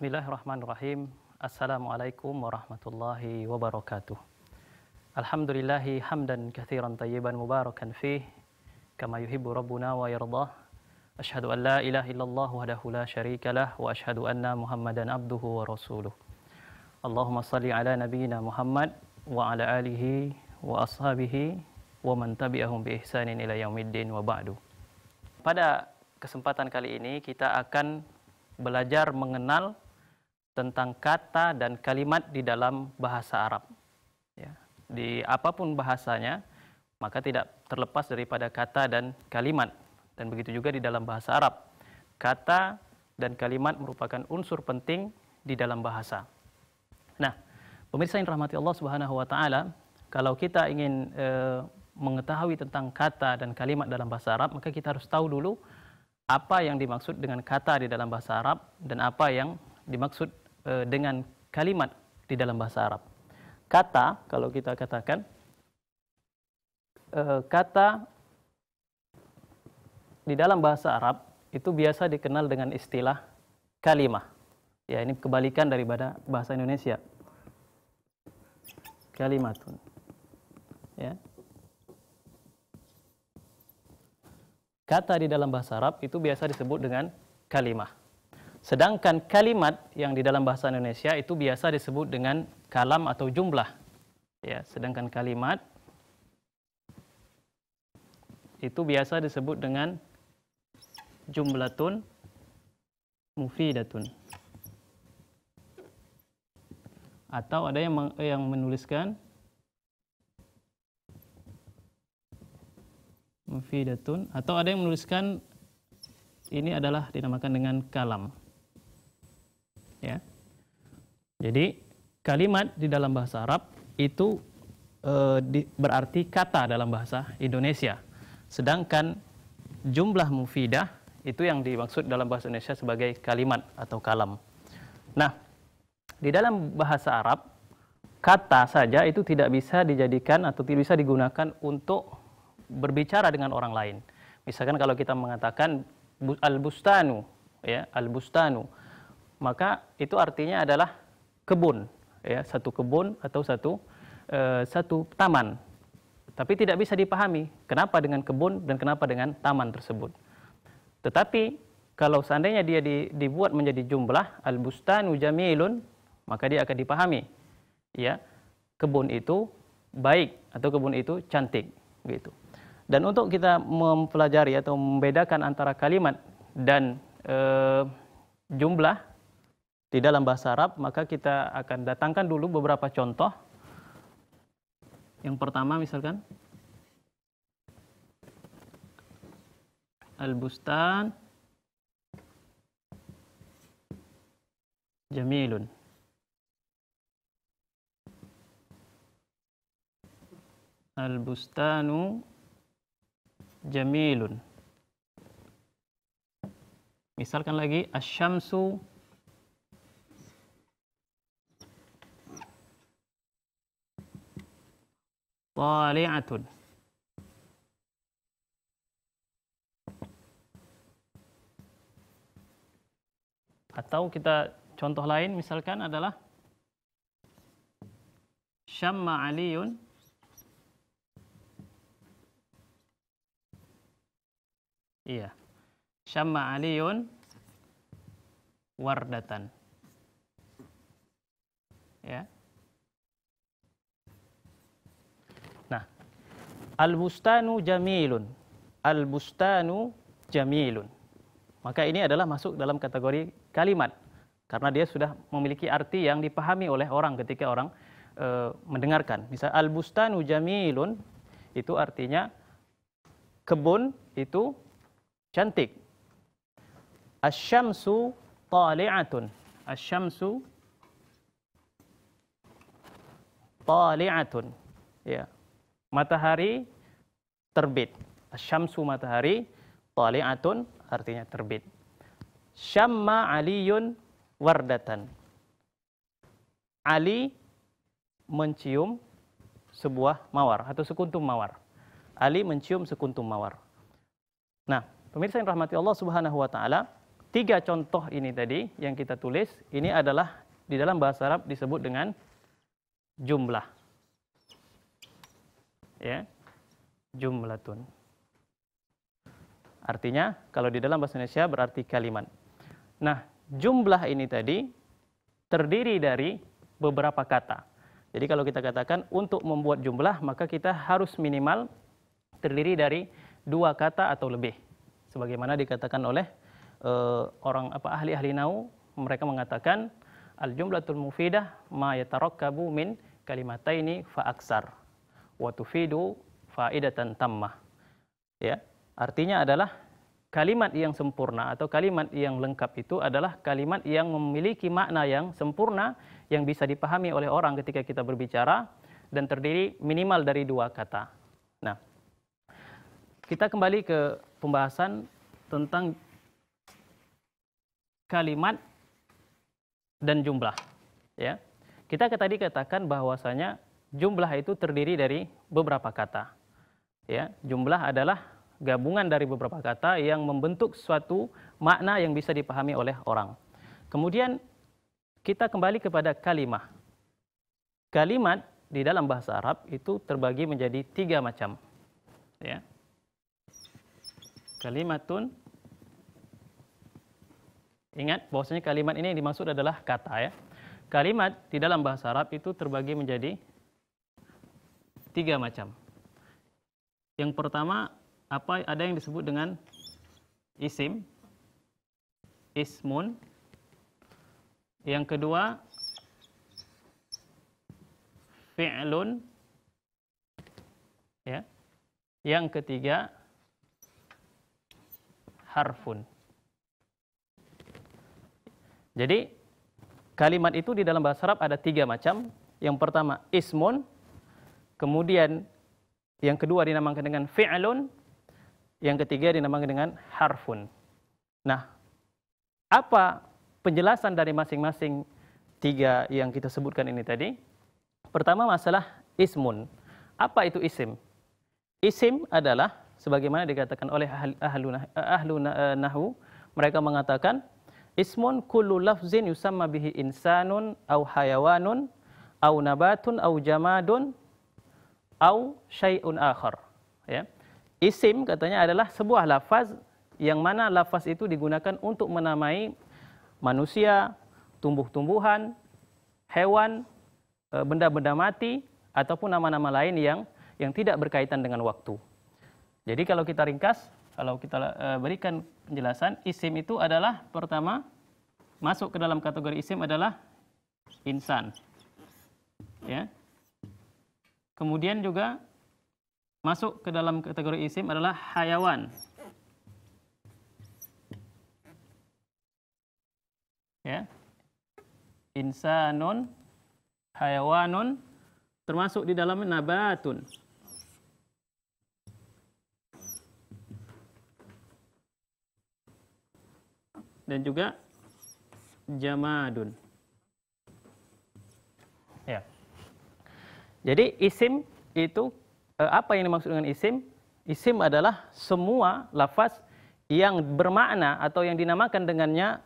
Bismillahirrahmanirrahim. Assalamualaikum warahmatullahi wabarakatuh. Alhamdulillahi hamdan kathiran tayyiban mubarakan fih. Kama yuhibu rabbuna wa yardah. Ashadu an la ilaha illallah wahdahu la sharika lah. Wa ashadu anna muhammadan abduhu wa rasuluh. Allahumma salli ala nabiyina Muhammad wa ala alihi wa ashabihi wa man tabi'ahum bi ihsanin ila yaumiddin wa ba'du. Pada kesempatan kali ini kita akan belajar mengenal tentang kata dan kalimat di dalam bahasa Arab. Ya. Di apapun bahasanya, maka tidak terlepas daripada kata dan kalimat. Dan begitu juga di dalam bahasa Arab. Kata dan kalimat merupakan unsur penting di dalam bahasa. Nah, pemirsa yang rahmati Allah Subhanahu wa taala, kalau kita ingin e, mengetahui tentang kata dan kalimat dalam bahasa Arab, maka kita harus tahu dulu apa yang dimaksud dengan kata di dalam bahasa Arab dan apa yang dimaksud e, dengan kalimat di dalam bahasa Arab. Kata, kalau kita katakan, e, kata di dalam bahasa Arab itu biasa dikenal dengan istilah kalimah. Ya, ini kebalikan daripada bahasa Indonesia. Kalimatun. Ya. Kata di dalam bahasa Arab itu biasa disebut dengan kalimah. Sedangkan kalimat yang di dalam bahasa Indonesia itu biasa disebut dengan kalam atau jumlah. Ya, sedangkan kalimat itu biasa disebut dengan jumlatun mufidatun. Atau ada yang yang menuliskan mufidatun atau ada yang menuliskan ini adalah dinamakan dengan kalam ya. Jadi kalimat di dalam bahasa Arab itu e, di, berarti kata dalam bahasa Indonesia. Sedangkan jumlah mufidah itu yang dimaksud dalam bahasa Indonesia sebagai kalimat atau kalam. Nah, di dalam bahasa Arab kata saja itu tidak bisa dijadikan atau tidak bisa digunakan untuk berbicara dengan orang lain. Misalkan kalau kita mengatakan al-bustanu, ya, al-bustanu maka itu artinya adalah kebun ya satu kebun atau satu uh, satu taman tapi tidak bisa dipahami kenapa dengan kebun dan kenapa dengan taman tersebut tetapi kalau seandainya dia di, dibuat menjadi jumlah al bustanu jamilun maka dia akan dipahami ya kebun itu baik atau kebun itu cantik gitu dan untuk kita mempelajari atau membedakan antara kalimat dan e, jumlah di dalam bahasa Arab, maka kita akan datangkan dulu beberapa contoh. Yang pertama misalkan Al-Bustan Jamilun. Al-Bustanu Jamilun. Misalkan lagi Asyamsu طالعة Atau kita contoh lain misalkan adalah Syamma Aliun, Iya. Syamma Aliun wardatan. Ya. Al-bustanu jamilun. Al-bustanu jamilun. Maka ini adalah masuk dalam kategori kalimat karena dia sudah memiliki arti yang dipahami oleh orang ketika orang e, mendengarkan. Misal al-bustanu jamilun itu artinya kebun itu cantik. asy tali'atun. asy tali'atun. Ya matahari terbit. Syamsu matahari, tali'atun artinya terbit. Syamma aliyun wardatan. Ali mencium sebuah mawar atau sekuntum mawar. Ali mencium sekuntum mawar. Nah, pemirsa yang rahmati Allah Subhanahu wa taala, tiga contoh ini tadi yang kita tulis ini adalah di dalam bahasa Arab disebut dengan jumlah ya jumlatun artinya kalau di dalam bahasa Indonesia berarti kalimat nah jumlah ini tadi terdiri dari beberapa kata jadi kalau kita katakan untuk membuat jumlah maka kita harus minimal terdiri dari dua kata atau lebih sebagaimana dikatakan oleh e, orang apa ahli-ahli nau mereka mengatakan al jumlatul mufidah ma yatarakkabu min kalimataini fa aksar watufidu faidatan tammah. Ya, artinya adalah kalimat yang sempurna atau kalimat yang lengkap itu adalah kalimat yang memiliki makna yang sempurna yang bisa dipahami oleh orang ketika kita berbicara dan terdiri minimal dari dua kata. Nah, kita kembali ke pembahasan tentang kalimat dan jumlah. Ya, kita tadi katakan bahwasanya jumlah itu terdiri dari beberapa kata. Ya, jumlah adalah gabungan dari beberapa kata yang membentuk suatu makna yang bisa dipahami oleh orang. Kemudian kita kembali kepada kalimat. Kalimat di dalam bahasa Arab itu terbagi menjadi tiga macam. Ya. Kalimatun Ingat bahwasanya kalimat ini yang dimaksud adalah kata ya. Kalimat di dalam bahasa Arab itu terbagi menjadi tiga macam. Yang pertama, apa ada yang disebut dengan isim, ismun. Yang kedua, fi'lun. Ya. Yang ketiga, harfun. Jadi, kalimat itu di dalam bahasa Arab ada tiga macam. Yang pertama, ismun. Kemudian yang kedua dinamakan dengan fi'lun, yang ketiga dinamakan dengan harfun. Nah, apa penjelasan dari masing-masing tiga yang kita sebutkan ini tadi? Pertama masalah ismun. Apa itu isim? Isim adalah sebagaimana dikatakan oleh ahlu, nah, ahlu eh, nahu, mereka mengatakan ismun kullu lafzin yusamma bihi insanun au hayawanun au nabatun au jamadun au syai'un akhar. Ya. Isim katanya adalah sebuah lafaz yang mana lafaz itu digunakan untuk menamai manusia, tumbuh-tumbuhan, hewan, e, benda-benda mati ataupun nama-nama lain yang yang tidak berkaitan dengan waktu. Jadi kalau kita ringkas, kalau kita e, berikan penjelasan, isim itu adalah pertama masuk ke dalam kategori isim adalah insan. Ya. Kemudian juga masuk ke dalam kategori isim adalah hayawan. Ya. Insanun, hayawanun termasuk di dalam nabatun. Dan juga jamadun. Jadi isim itu eh, apa yang dimaksud dengan isim? Isim adalah semua lafaz yang bermakna atau yang dinamakan dengannya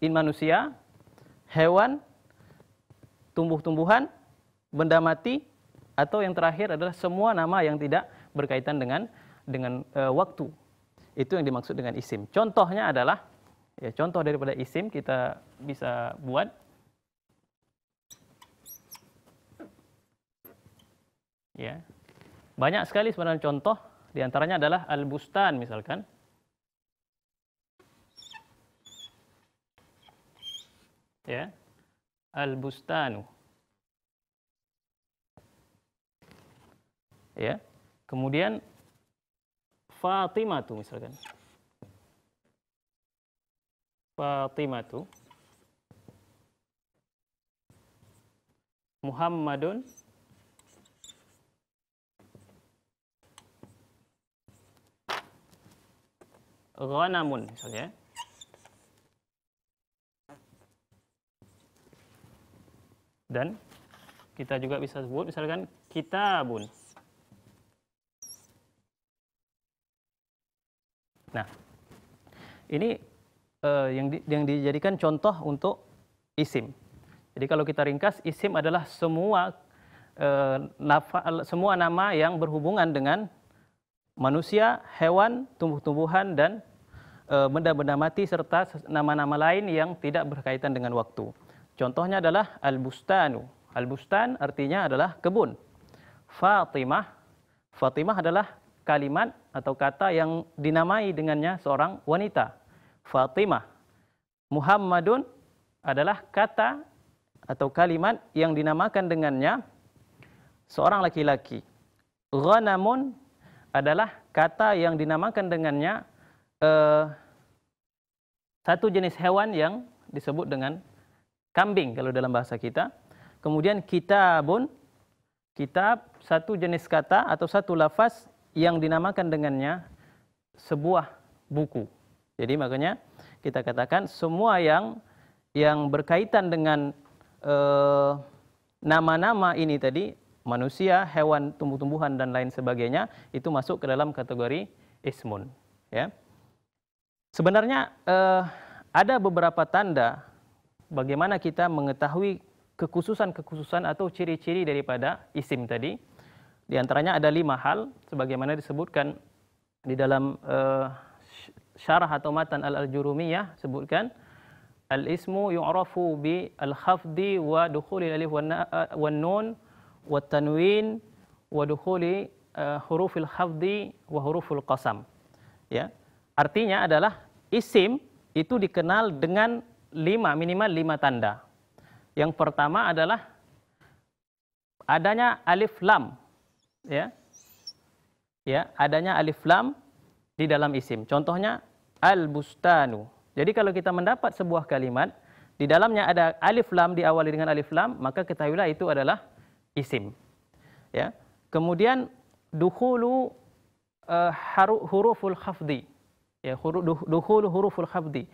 in manusia, hewan, tumbuh-tumbuhan, benda mati atau yang terakhir adalah semua nama yang tidak berkaitan dengan dengan e, waktu. Itu yang dimaksud dengan isim. Contohnya adalah ya contoh daripada isim kita bisa buat Ya. Banyak sekali sebenarnya contoh, di antaranya adalah al-bustan misalkan. Ya. Al-bustanu. Ya. Kemudian Fatimatu misalkan. Fatimatu, Muhammadun ghanamun misalnya. Dan kita juga bisa sebut misalkan kitabun. Nah, ini uh, yang di, yang dijadikan contoh untuk isim. Jadi kalau kita ringkas, isim adalah semua uh, nafa, semua nama yang berhubungan dengan manusia, hewan, tumbuh-tumbuhan dan eh, benda-benda mati serta nama-nama lain yang tidak berkaitan dengan waktu. Contohnya adalah al-bustanu. Al-bustan artinya adalah kebun. Fatimah. Fatimah adalah kalimat atau kata yang dinamai dengannya seorang wanita. Fatimah. Muhammadun adalah kata atau kalimat yang dinamakan dengannya seorang laki-laki. Ghanamun adalah kata yang dinamakan dengannya uh, satu jenis hewan yang disebut dengan kambing kalau dalam bahasa kita. Kemudian kita kitabun, kitab satu jenis kata atau satu lafaz yang dinamakan dengannya sebuah buku. Jadi makanya kita katakan semua yang yang berkaitan dengan eh, nama-nama uh, ini tadi manusia, hewan, tumbuh-tumbuhan dan lain sebagainya itu masuk ke dalam kategori ismun. Ya. Sebenarnya eh, ada beberapa tanda bagaimana kita mengetahui kekhususan-kekhususan atau ciri-ciri daripada isim tadi. Di antaranya ada lima hal, sebagaimana disebutkan di dalam eh, syarah atau matan al-al-jurumiyah sebutkan al-ismu yu'rafu bi al-khafdi wa dukhulil alif wa nun watanwin wadukhuli uh, hurufil hafdi wa huruful qasam. Ya. Artinya adalah isim itu dikenal dengan lima minimal lima tanda. Yang pertama adalah adanya alif lam. Ya. Ya, adanya alif lam di dalam isim. Contohnya al-bustanu. Jadi kalau kita mendapat sebuah kalimat di dalamnya ada alif lam diawali dengan alif lam, maka ketahuilah itu adalah isim. Ya. Kemudian duhulu uh, eh, huruful khafdi. Ya, huru, huruful khafdi.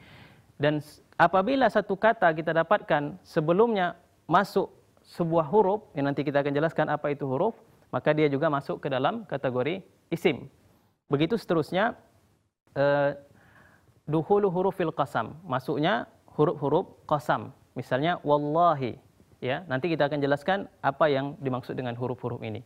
Dan apabila satu kata kita dapatkan sebelumnya masuk sebuah huruf, yang nanti kita akan jelaskan apa itu huruf, maka dia juga masuk ke dalam kategori isim. Begitu seterusnya eh, duhulu hurufil qasam, masuknya huruf-huruf qasam. Misalnya wallahi, ya nanti kita akan jelaskan apa yang dimaksud dengan huruf huruf ini